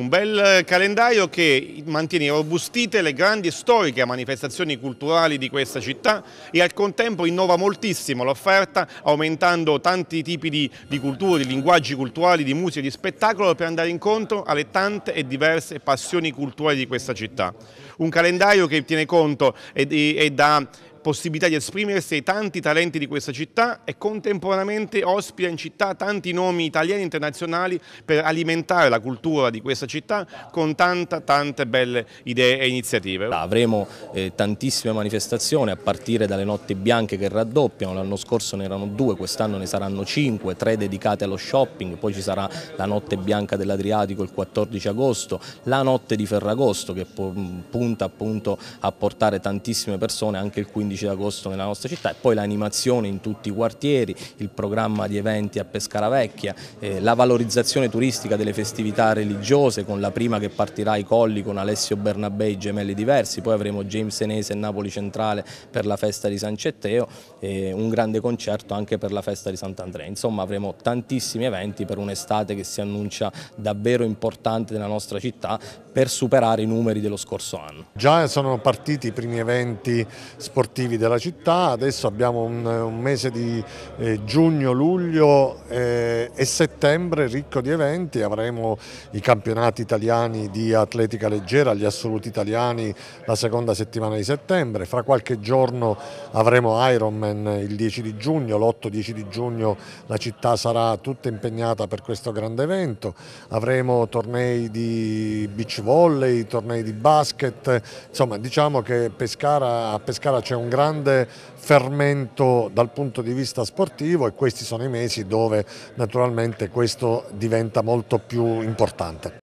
Un bel eh, calendario che mantiene robustite le grandi e storiche manifestazioni culturali di questa città e al contempo innova moltissimo l'offerta aumentando tanti tipi di, di culture, di linguaggi culturali, di musica, e di spettacolo per andare incontro alle tante e diverse passioni culturali di questa città. Un calendario che tiene conto e, e, e dà possibilità di esprimersi ai tanti talenti di questa città e contemporaneamente ospita in città tanti nomi italiani e internazionali per alimentare la cultura di questa città con tanta, tante belle idee e iniziative. Avremo eh, tantissime manifestazioni a partire dalle notti bianche che raddoppiano, l'anno scorso ne erano due, quest'anno ne saranno cinque, tre dedicate allo shopping, poi ci sarà la notte bianca dell'Adriatico il 14 agosto, la notte di Ferragosto che punta appunto a portare tantissime persone anche il 15 11 agosto nella nostra città e poi l'animazione in tutti i quartieri, il programma di eventi a Pescara Vecchia, eh, la valorizzazione turistica delle festività religiose con la prima che partirà ai Colli con Alessio Bernabei, e Gemelli Diversi, poi avremo James Enese e Napoli Centrale per la festa di San Cetteo e un grande concerto anche per la festa di Sant'Andrea. Insomma avremo tantissimi eventi per un'estate che si annuncia davvero importante nella nostra città per superare i numeri dello scorso anno. Già sono partiti i primi eventi sportivi estivi della città, adesso abbiamo un, un mese di eh, giugno, luglio eh, e settembre ricco di eventi, avremo i campionati italiani di atletica leggera, gli assoluti italiani la seconda settimana di settembre, fra qualche giorno avremo Ironman il 10 di giugno, l'8-10 di giugno la città sarà tutta impegnata per questo grande evento, avremo tornei di beach volley, tornei di basket, insomma diciamo che Pescara, a Pescara c'è un grande fermento dal punto di vista sportivo e questi sono i mesi dove naturalmente questo diventa molto più importante.